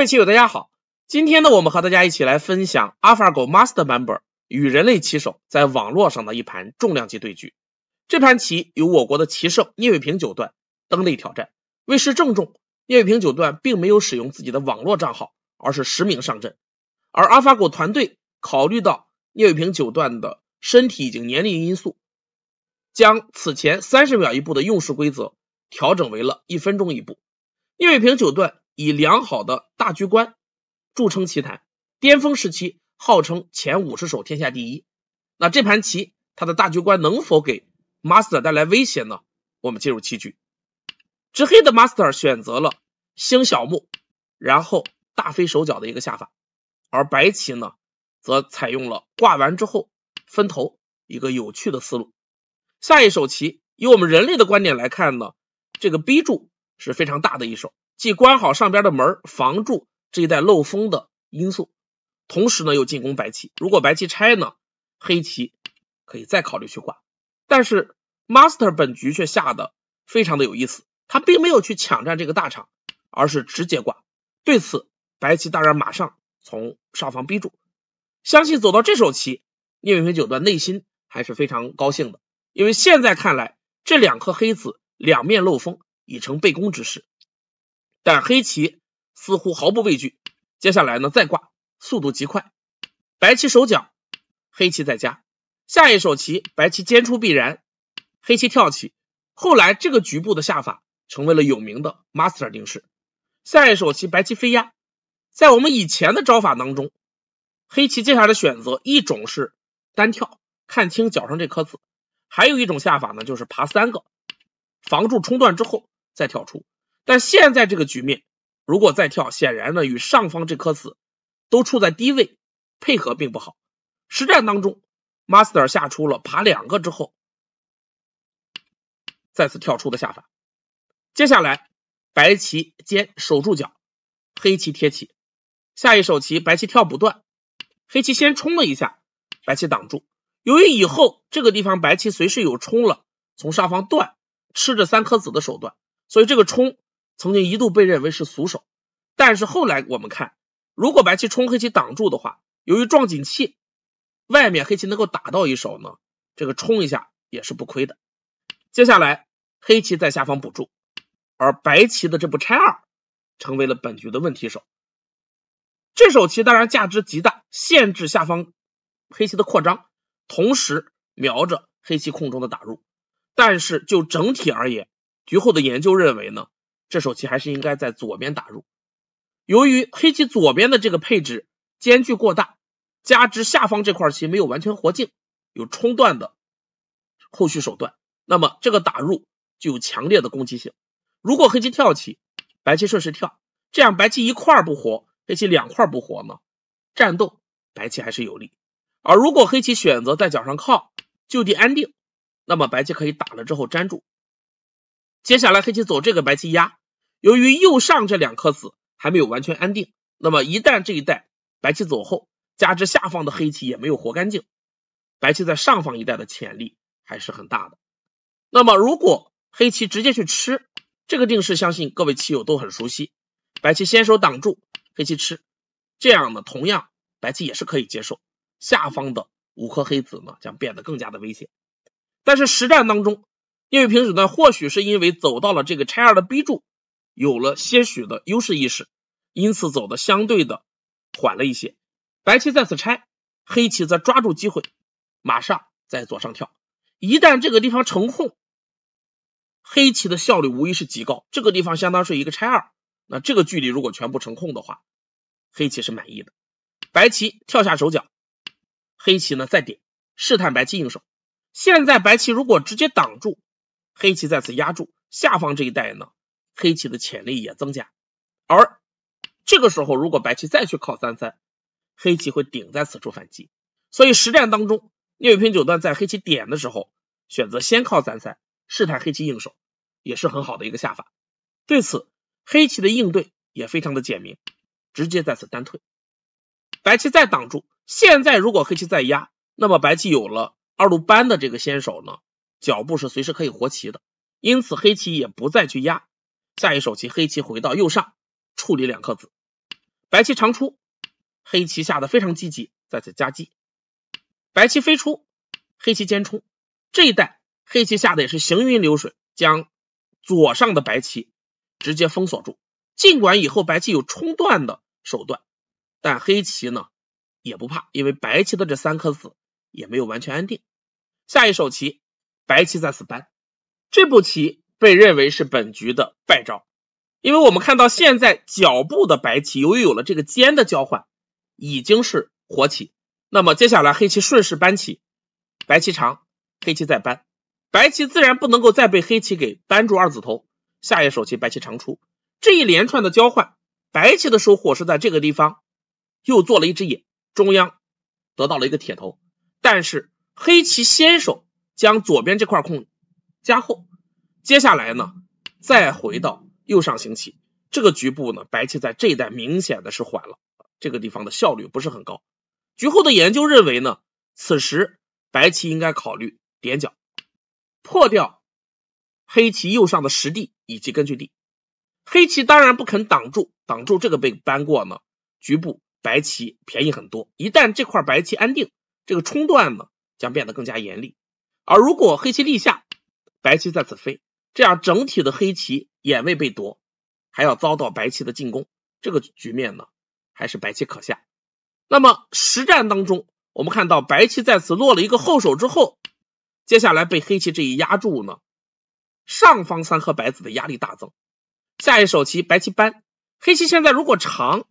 各位棋友，大家好。今天呢，我们和大家一起来分享 AlphaGo Master 版本与人类棋手在网络上的一盘重量级对局。这盘棋由我国的棋圣聂卫平九段登擂挑战。为示郑重，聂卫平九段并没有使用自己的网络账号，而是实名上阵。而 AlphaGo 团队考虑到聂卫平九段的身体以及年龄因素，将此前三十秒一步的用时规则调整为了一分钟一步。聂卫平九段。以良好的大局观著称棋坛，巅峰时期号称前五十手天下第一。那这盘棋，他的大局观能否给 Master 带来威胁呢？我们进入棋局，执黑的 Master 选择了星小目，然后大飞手脚的一个下法，而白棋呢，则采用了挂完之后分头一个有趣的思路。下一手棋，以我们人类的观点来看呢，这个 B 柱是非常大的一手。既关好上边的门，防住这一带漏风的因素，同时呢又进攻白棋。如果白棋拆呢，黑棋可以再考虑去挂。但是 Master 本局却下的非常的有意思，他并没有去抢占这个大场，而是直接挂。对此，白棋当然马上从上方逼住。相信走到这手棋，聂卫平九段内心还是非常高兴的，因为现在看来，这两颗黑子两面漏风，已成被攻之势。但黑棋似乎毫不畏惧，接下来呢，再挂，速度极快，白棋守角，黑棋再加，下一手棋，白棋尖出必然，黑棋跳起，后来这个局部的下法成为了有名的 master 定式。下一手棋，白棋飞压，在我们以前的招法当中，黑棋接下来的选择一种是单跳，看清脚上这颗子，还有一种下法呢，就是爬三个，防住冲断之后再跳出。但现在这个局面，如果再跳，显然呢与上方这颗子都处在低位，配合并不好。实战当中，master 下出了爬两个之后，再次跳出的下法。接下来，白棋尖守住角，黑棋贴起。下一手棋，白棋跳不断，黑棋先冲了一下，白棋挡住。由于以后这个地方白棋随时有冲了，从上方断吃着三颗子的手段，所以这个冲。曾经一度被认为是俗手，但是后来我们看，如果白棋冲黑棋挡住的话，由于撞紧气，外面黑棋能够打到一手呢，这个冲一下也是不亏的。接下来黑棋在下方补住，而白棋的这步拆二成为了本局的问题手。这手棋当然价值极大，限制下方黑棋的扩张，同时瞄着黑棋空中的打入。但是就整体而言，局后的研究认为呢？这手棋还是应该在左边打入，由于黑棋左边的这个配置间距过大，加之下方这块棋没有完全活净，有冲断的后续手段，那么这个打入具有强烈的攻击性。如果黑棋跳起，白棋顺势跳，这样白棋一块不活，黑棋两块不活呢？战斗白棋还是有利。而如果黑棋选择在角上靠，就地安定，那么白棋可以打了之后粘住。接下来黑棋走这个白棋压。由于右上这两颗子还没有完全安定，那么一旦这一代白棋走后，加之下方的黑棋也没有活干净，白棋在上方一带的潜力还是很大的。那么如果黑棋直接去吃，这个定式相信各位棋友都很熟悉。白棋先手挡住黑棋吃，这样呢，同样白棋也是可以接受。下方的五颗黑子呢将变得更加的危险。但是实战当中，因为平子呢或许是因为走到了这个拆二的 B 柱，有了些许的优势意识，因此走的相对的缓了一些。白棋再次拆，黑棋则抓住机会，马上在左上跳。一旦这个地方成空，黑棋的效率无疑是极高。这个地方相当于一个拆二，那这个距离如果全部成空的话，黑棋是满意的。白棋跳下手脚，黑棋呢再点试探白棋应手。现在白棋如果直接挡住，黑棋再次压住下方这一带呢？黑棋的潜力也增加，而这个时候如果白棋再去靠三三，黑棋会顶在此处反击。所以实战当中，聂卫平九段在黑棋点的时候，选择先靠三三试探黑棋应手，也是很好的一个下法。对此，黑棋的应对也非常的简明，直接在此单退。白棋再挡住。现在如果黑棋再压，那么白棋有了二路扳的这个先手呢，脚步是随时可以活棋的。因此黑棋也不再去压。下一手棋，黑棋回到右上，处理两颗子，白棋长出，黑棋下的非常积极，再次夹击，白棋飞出，黑棋尖冲，这一带黑棋下的也是行云流水，将左上的白棋直接封锁住。尽管以后白棋有冲断的手段，但黑棋呢也不怕，因为白棋的这三颗子也没有完全安定。下一手棋，白棋再次搬，这步棋。被认为是本局的败招，因为我们看到现在脚部的白棋由于有了这个尖的交换，已经是活棋。那么接下来黑棋顺势搬起，白棋长，黑棋再扳，白棋自然不能够再被黑棋给扳住二子头。下一手棋，白棋长出，这一连串的交换，白棋的收获是在这个地方又做了一只眼，中央得到了一个铁头。但是黑棋先手将左边这块空加厚。接下来呢，再回到右上行棋，这个局部呢，白棋在这一带明显的是缓了，这个地方的效率不是很高。局后的研究认为呢，此时白棋应该考虑点角，破掉黑棋右上的实地以及根据地。黑棋当然不肯挡住，挡住这个被搬过呢，局部白棋便宜很多。一旦这块白棋安定，这个冲段呢将变得更加严厉。而如果黑棋立下，白棋在此飞。这样整体的黑棋眼位被夺，还要遭到白棋的进攻，这个局面呢，还是白棋可下。那么实战当中，我们看到白棋在此落了一个后手之后，接下来被黑棋这一压住呢，上方三颗白子的压力大增。下一手棋，白棋扳，黑棋现在如果长，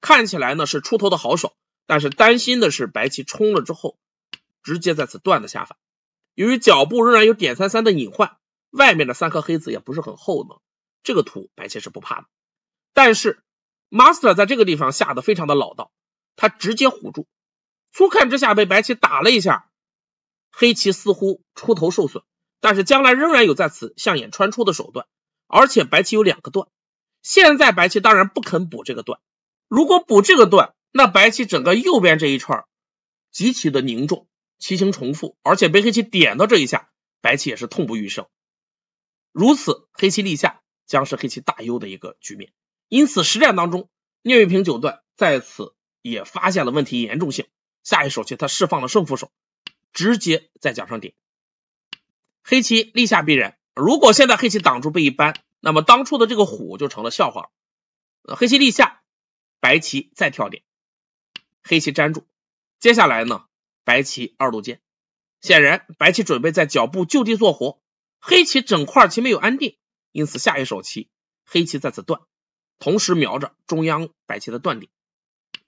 看起来呢是出头的豪爽，但是担心的是白棋冲了之后，直接在此断的下法，由于脚步仍然有点三三的隐患。外面的三颗黑子也不是很厚呢，这个图白棋是不怕的，但是 master 在这个地方下的非常的老道，他直接唬住。粗看之下被白棋打了一下，黑棋似乎出头受损，但是将来仍然有在此象眼穿出的手段，而且白棋有两个断，现在白棋当然不肯补这个断。如果补这个断，那白棋整个右边这一串极其的凝重，棋形重复，而且被黑棋点到这一下，白棋也是痛不欲生。如此黑棋立下将是黑棋大优的一个局面，因此实战当中，聂卫平九段在此也发现了问题严重性。下一手棋他释放了胜负手，直接再加上点，黑棋立下必然。如果现在黑棋挡住被一扳，那么当初的这个虎就成了笑话。黑棋立下，白棋再跳点，黑棋粘住。接下来呢，白棋二路尖，显然白棋准备在脚步就地做活。黑棋整块棋没有安定，因此下一手棋黑棋在此断，同时瞄着中央白棋的断点，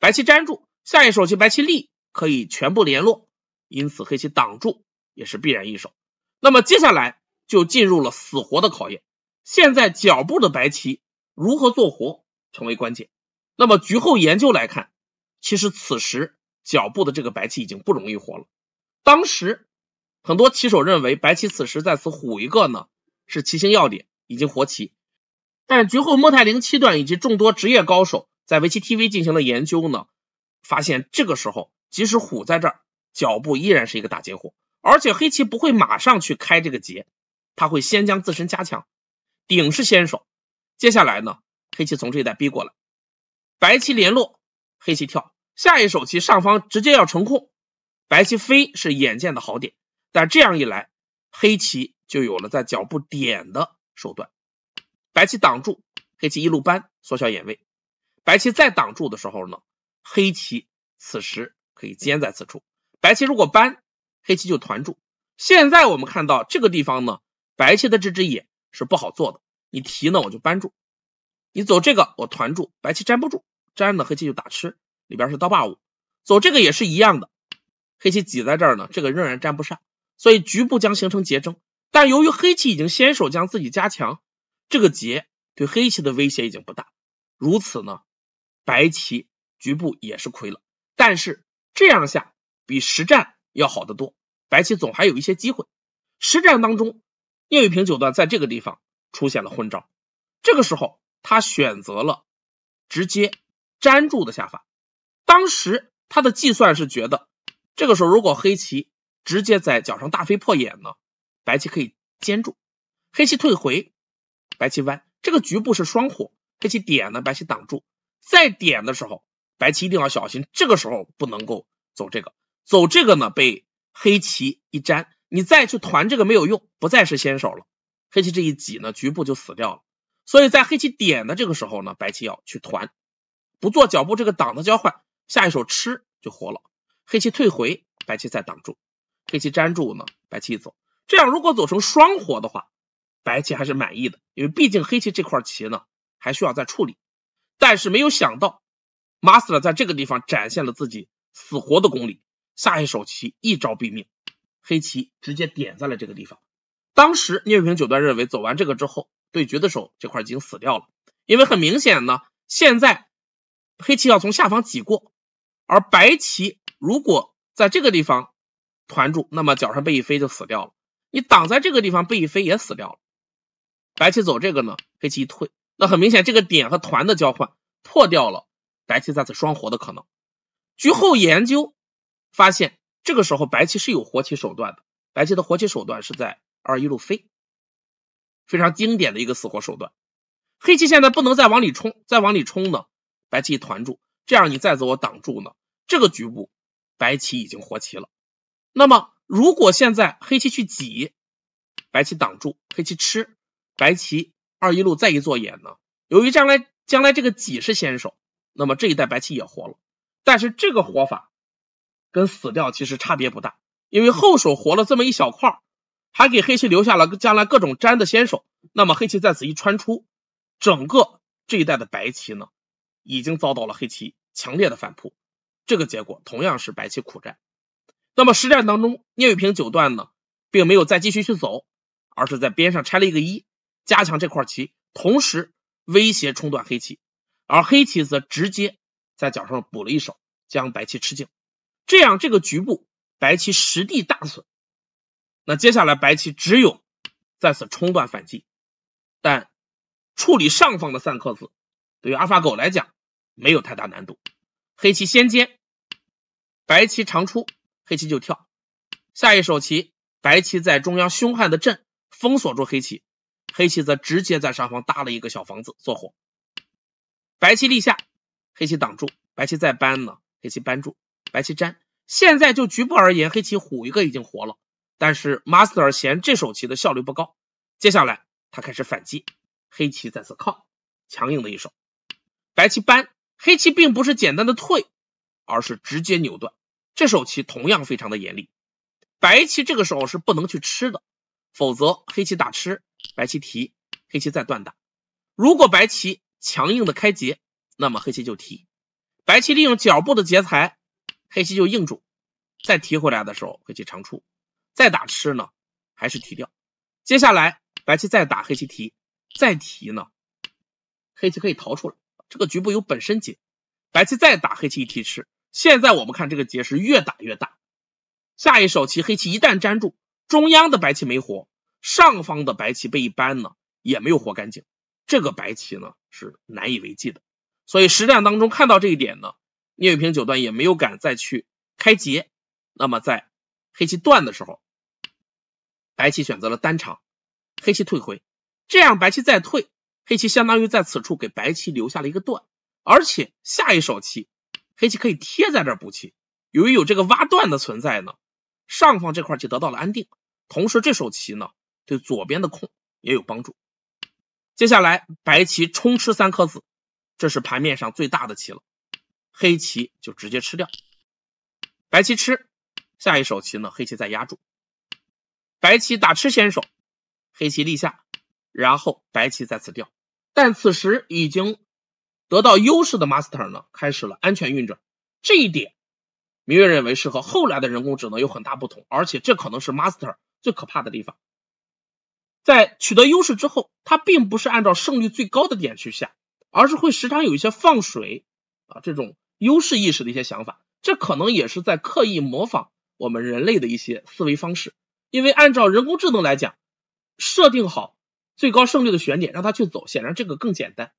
白棋粘住，下一手棋白棋立可以全部联络，因此黑棋挡住也是必然一手。那么接下来就进入了死活的考验，现在脚部的白棋如何做活成为关键。那么局后研究来看，其实此时脚部的这个白棋已经不容易活了，当时。很多棋手认为白棋此时在此虎一个呢，是棋形要点，已经活棋。但局后莫泰零七段以及众多职业高手在围棋 TV 进行了研究呢，发现这个时候即使虎在这儿，脚步依然是一个大劫活，而且黑棋不会马上去开这个劫，他会先将自身加强，顶是先手。接下来呢，黑棋从这一带逼过来，白棋联络，黑棋跳，下一手棋上方直接要成空，白棋飞是眼见的好点。但这样一来，黑棋就有了在脚步点的手段，白棋挡住，黑棋一路扳，缩小眼位。白棋再挡住的时候呢，黑棋此时可以尖在此处。白棋如果扳，黑棋就团住。现在我们看到这个地方呢，白棋的这只眼是不好做的。你提呢，我就扳住；你走这个，我团住，白棋粘不住，粘了黑棋就打吃，里边是刀把五。走这个也是一样的，黑棋挤在这儿呢，这个仍然粘不上。所以局部将形成结争，但由于黑棋已经先手将自己加强，这个结对黑棋的威胁已经不大。如此呢，白棋局部也是亏了，但是这样下比实战要好得多，白棋总还有一些机会。实战当中，聂卫平九段在这个地方出现了昏招，这个时候他选择了直接粘住的下法，当时他的计算是觉得，这个时候如果黑棋。直接在角上大飞破眼呢，白棋可以尖住，黑棋退回，白棋弯，这个局部是双火，黑棋点呢，白棋挡住，再点的时候，白棋一定要小心，这个时候不能够走这个，走这个呢被黑棋一粘，你再去团这个没有用，不再是先手了，黑棋这一挤呢局部就死掉了，所以在黑棋点的这个时候呢，白棋要去团，不做脚步这个挡的交换，下一手吃就活了，黑棋退回，白棋再挡住。黑棋粘住呢，白棋走，这样如果走成双活的话，白棋还是满意的，因为毕竟黑棋这块棋呢还需要再处理。但是没有想到，Master 在这个地方展现了自己死活的功力，下一手棋一招毙命，黑棋直接点在了这个地方。当时聂卫平九段认为走完这个之后，对局的时候这块已经死掉了，因为很明显呢，现在黑棋要从下方挤过，而白棋如果在这个地方。团住，那么脚上被一飞就死掉了。你挡在这个地方被一飞也死掉了。白棋走这个呢，黑棋一退。那很明显，这个点和团的交换破掉了，白棋再次双活的可能。局后研究发现，这个时候白棋是有活棋手段的。白棋的活棋手段是在二一路飞，非常经典的一个死活手段。黑棋现在不能再往里冲，再往里冲呢，白棋一团住，这样你再走我挡住呢，这个局部白棋已经活棋了。那么，如果现在黑棋去挤，白棋挡住，黑棋吃，白棋二一路再一做眼呢？由于将来将来这个挤是先手，那么这一代白棋也活了，但是这个活法跟死掉其实差别不大，因为后手活了这么一小块，还给黑棋留下了将来各种粘的先手。那么黑棋在此一穿出，整个这一代的白棋呢，已经遭到了黑棋强烈的反扑，这个结果同样是白棋苦战。那么实战当中，聂卫平九段呢，并没有再继续去走，而是在边上拆了一个一，加强这块棋，同时威胁冲断黑棋，而黑棋则直接在角上补了一手，将白棋吃净，这样这个局部白棋实地大损。那接下来白棋只有再次冲断反击，但处理上方的三颗子，对于阿尔法狗来讲没有太大难度。黑棋先尖，白棋长出。黑棋就跳，下一手棋，白棋在中央凶悍的镇，封锁住黑棋，黑棋则直接在上方搭了一个小房子做活。白棋立下，黑棋挡住，白棋再搬呢，黑棋搬住，白棋粘。现在就局部而言，黑棋虎一个已经活了，但是 Master 嫌这手棋的效率不高，接下来他开始反击，黑棋再次靠，强硬的一手。白棋搬，黑棋并不是简单的退，而是直接扭断。这手棋同样非常的严厉，白棋这个时候是不能去吃的，否则黑棋打吃，白棋提，黑棋再断打。如果白棋强硬的开劫，那么黑棋就提，白棋利用脚步的劫财，黑棋就硬住，再提回来的时候黑棋长出，再打吃呢还是提掉。接下来白棋再打黑棋提，再提呢，黑棋可以逃出来。这个局部有本身解。白棋再打黑棋一提吃。现在我们看这个劫是越打越大，下一手棋黑棋一旦粘住中央的白棋没活，上方的白棋被一扳呢，也没有活干净，这个白棋呢是难以为继的。所以实战当中看到这一点呢，聂卫平九段也没有敢再去开劫。那么在黑棋断的时候，白棋选择了单长，黑棋退回，这样白棋再退，黑棋相当于在此处给白棋留下了一个断，而且下一手棋。黑棋可以贴在这补气，由于有这个挖断的存在呢，上方这块棋得到了安定，同时这手棋呢对左边的空也有帮助。接下来白棋冲吃三颗子，这是盘面上最大的棋了，黑棋就直接吃掉。白棋吃，下一手棋呢，黑棋再压住，白棋打吃先手，黑棋立下，然后白棋再次掉，但此时已经。得到优势的 Master 呢，开始了安全运转。这一点，明月认为是和后来的人工智能有很大不同，而且这可能是 Master 最可怕的地方。在取得优势之后，它并不是按照胜率最高的点去下，而是会时常有一些放水啊这种优势意识的一些想法。这可能也是在刻意模仿我们人类的一些思维方式。因为按照人工智能来讲，设定好最高胜率的选点让它去走，显然这个更简单。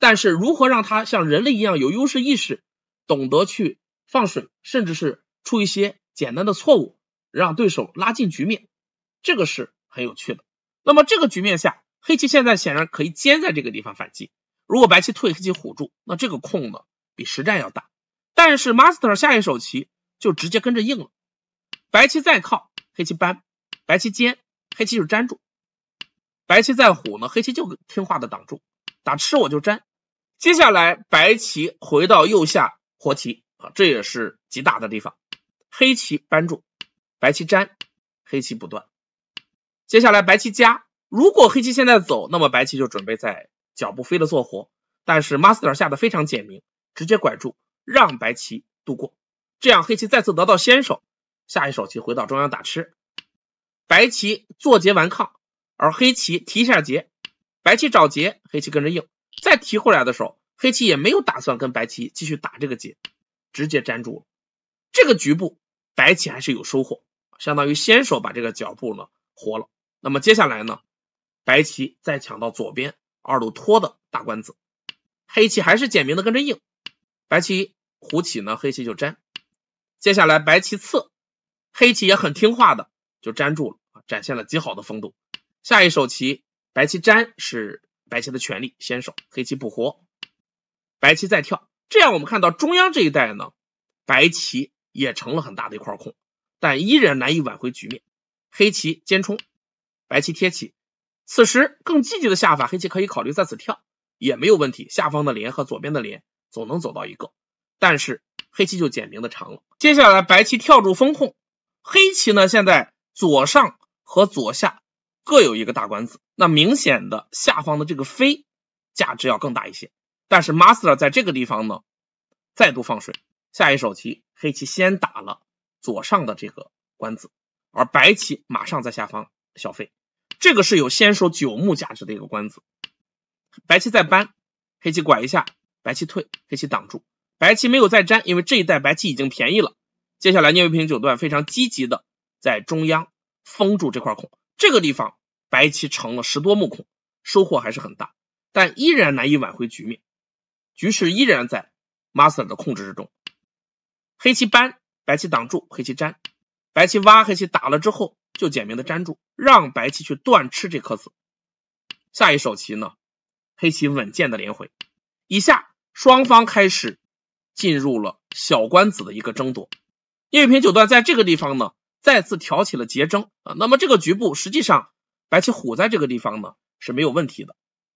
但是如何让它像人类一样有优势意识，懂得去放水，甚至是出一些简单的错误，让对手拉近局面，这个是很有趣的。那么这个局面下，黑棋现在显然可以尖在这个地方反击。如果白棋退，黑棋虎住，那这个空呢比实战要大。但是 master 下一手棋就直接跟着硬了，白棋再靠，黑棋搬，白棋尖，黑棋就粘住。白棋再虎呢，黑棋就听话的挡住，打吃我就粘。接下来，白棋回到右下活棋啊，这也是极大的地方。黑棋扳住，白棋粘，黑棋不断。接下来，白棋加。如果黑棋现在走，那么白棋就准备在脚步飞的做活。但是 Master 下的非常简明，直接拐住，让白棋度过。这样黑棋再次得到先手。下一手棋回到中央打吃。白棋做劫顽抗，而黑棋提一下劫。白棋找劫，黑棋跟着应。再提回来的时候，黑棋也没有打算跟白棋继续打这个劫，直接粘住了。这个局部白棋还是有收获，相当于先手把这个脚步呢活了。那么接下来呢，白棋再抢到左边二路拖的大官子，黑棋还是简明的跟着应。白棋胡起呢，黑棋就粘。接下来白棋侧，黑棋也很听话的就粘住了，展现了极好的风度。下一手棋，白棋粘是。白棋的权利先手，黑棋不活，白棋再跳，这样我们看到中央这一带呢，白棋也成了很大的一块空，但依然难以挽回局面。黑棋尖冲，白棋贴起。此时更积极的下法，黑棋可以考虑在此跳，也没有问题。下方的连和左边的连总能走到一个，但是黑棋就简明的长了。接下来白棋跳住封控，黑棋呢现在左上和左下。各有一个大官子，那明显的下方的这个飞价值要更大一些。但是 master 在这个地方呢，再度放水，下一手棋黑棋先打了左上的这个官子，而白棋马上在下方小飞，这个是有先手九目价值的一个官子。白棋再扳，黑棋拐一下，白棋退，黑棋挡住，白棋没有再粘，因为这一代白棋已经便宜了。接下来聂卫平九段非常积极的在中央封住这块空，这个地方。白棋成了十多目空，收获还是很大，但依然难以挽回局面，局势依然在 master 的控制之中。黑棋搬，白棋挡住，黑棋粘，白棋挖，黑棋打了之后就简明的粘住，让白棋去断吃这颗子。下一手棋呢，黑棋稳健的连回，以下双方开始进入了小官子的一个争夺。叶玉平九段在这个地方呢，再次挑起了劫争啊，那么这个局部实际上。白棋虎在这个地方呢是没有问题的。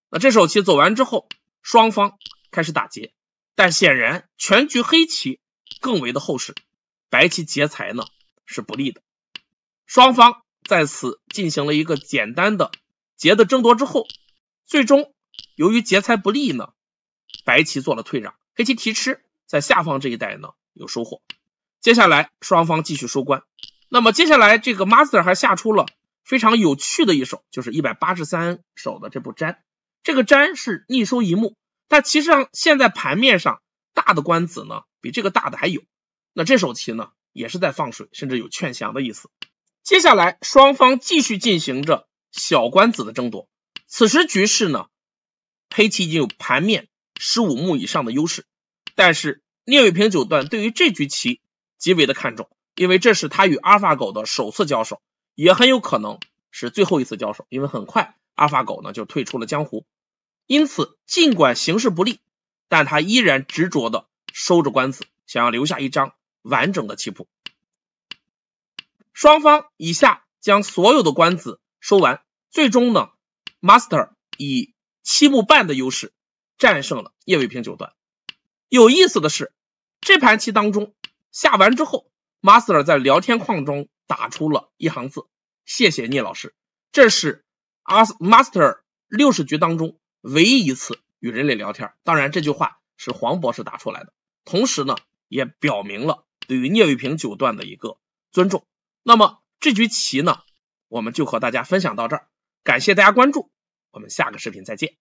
那这手棋走完之后，双方开始打劫，但显然全局黑棋更为的厚实，白棋劫财呢是不利的。双方在此进行了一个简单的劫的争夺之后，最终由于劫财不利呢，白棋做了退让，黑棋提吃，在下方这一带呢有收获。接下来双方继续收官。那么接下来这个 master 还下出了。非常有趣的一手，就是一百八十三手的这步粘，这个粘是逆收一目，但其实上现在盘面上大的官子呢，比这个大的还有。那这手棋呢，也是在放水，甚至有劝降的意思。接下来双方继续进行着小官子的争夺。此时局势呢，黑棋已经有盘面十五目以上的优势，但是聂卫平九段对于这局棋极为的看重，因为这是他与阿尔法狗的首次交手。也很有可能是最后一次交手，因为很快阿尔法狗呢就退出了江湖。因此，尽管形势不利，但他依然执着的收着官子，想要留下一张完整的棋谱。双方以下将所有的官子收完，最终呢，Master 以七目半的优势战胜了叶伟平九段。有意思的是，这盘棋当中下完之后，Master 在聊天框中。打出了一行字，谢谢聂老师，这是阿 master 六十局当中唯一一次与人类聊天。当然，这句话是黄博士打出来的，同时呢，也表明了对于聂卫平九段的一个尊重。那么这局棋呢，我们就和大家分享到这儿，感谢大家关注，我们下个视频再见。